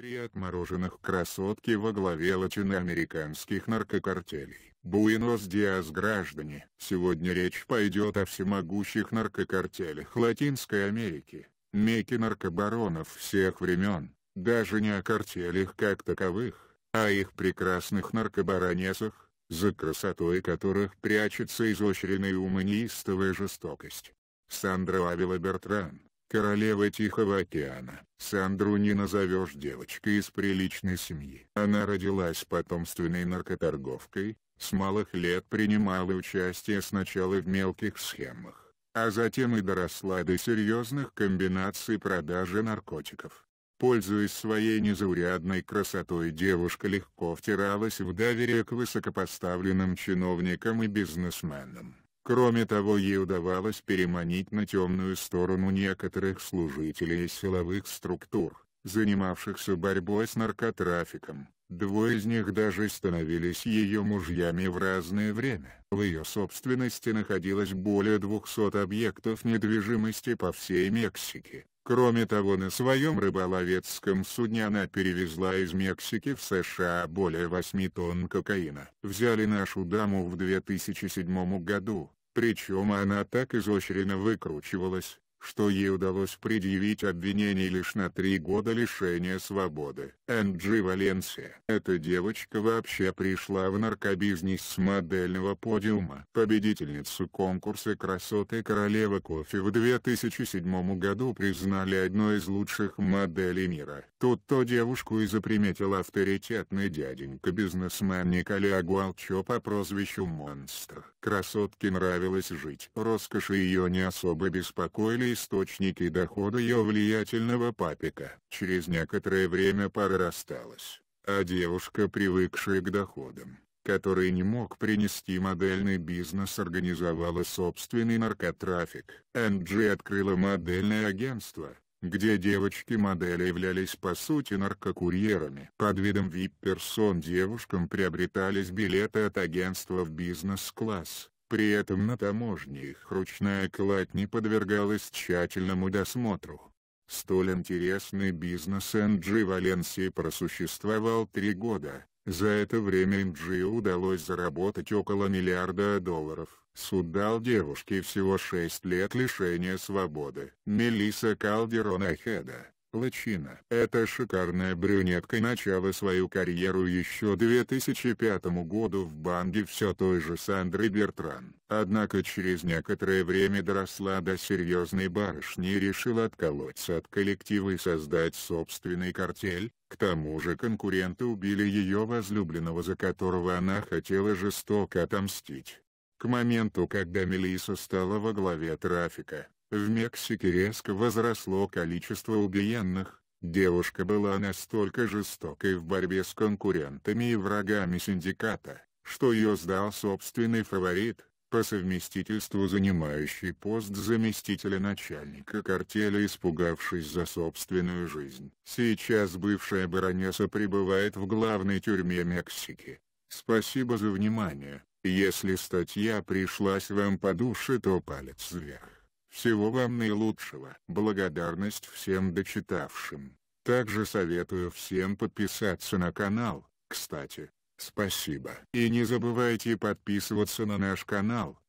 Три отмороженных красотки во главе латиноамериканских наркокартелей. Буэнос-Диас граждане. Сегодня речь пойдет о всемогущих наркокартелях Латинской Америки, меке наркобаронов всех времен, даже не о картелях как таковых, а их прекрасных наркобаронесах, за красотой которых прячется изощренная уманистовая жестокость. Сандра Авила Бертран Королева Тихого океана. Сандру не назовешь девочкой из приличной семьи. Она родилась потомственной наркоторговкой, с малых лет принимала участие сначала в мелких схемах, а затем и доросла до серьезных комбинаций продажи наркотиков. Пользуясь своей незаурядной красотой девушка легко втиралась в доверие к высокопоставленным чиновникам и бизнесменам. Кроме того, ей удавалось переманить на темную сторону некоторых служителей силовых структур, занимавшихся борьбой с наркотрафиком. Двое из них даже становились ее мужьями в разное время. В ее собственности находилось более 200 объектов недвижимости по всей Мексике. Кроме того, на своем рыболовецком судне она перевезла из Мексики в США более 8 тонн кокаина. Взяли нашу даму в 2007 году, причем она так изощренно выкручивалась, что ей удалось предъявить обвинение лишь на три года лишения свободы. Энджи Валенсия. Эта девочка вообще пришла в наркобизнес с модельного подиума. Победительницу конкурса красоты королева кофе в 2007 году признали одной из лучших моделей мира. Тут-то девушку и заприметил авторитетный дяденька-бизнесмен Николя Гуалчо по прозвищу Монстр. Красотке нравилось жить. Роскоши ее не особо беспокоили источники дохода ее влиятельного папика. Через некоторое время пара рассталась, а девушка, привыкшая к доходам, который не мог принести модельный бизнес организовала собственный наркотрафик. Энджи открыла модельное агентство, где девочки-модели являлись по сути наркокурьерами. Под видом VIP-персон девушкам приобретались билеты от агентства в бизнес-класс. При этом на таможне их ручная кладь не подвергалась тщательному досмотру. Столь интересный бизнес NG Валенсии просуществовал три года, за это время Мджио удалось заработать около миллиарда долларов. Суд дал девушке всего 6 лет лишения свободы. Мелиса Калдерон Хеда. Лачина. Эта шикарная брюнетка начала свою карьеру еще 2005 году в банде все той же Сандры Бертран. Однако через некоторое время доросла до серьезной барышни и решила отколоться от коллектива и создать собственный картель. К тому же конкуренты убили ее возлюбленного за которого она хотела жестоко отомстить. К моменту когда Мелиса стала во главе трафика, в Мексике резко возросло количество убиенных, девушка была настолько жестокой в борьбе с конкурентами и врагами синдиката, что ее сдал собственный фаворит, по совместительству занимающий пост заместителя начальника картеля испугавшись за собственную жизнь. Сейчас бывшая баронесса пребывает в главной тюрьме Мексики. Спасибо за внимание, если статья пришлась вам по душе то палец вверх. Всего вам наилучшего. Благодарность всем дочитавшим. Также советую всем подписаться на канал, кстати. Спасибо. И не забывайте подписываться на наш канал.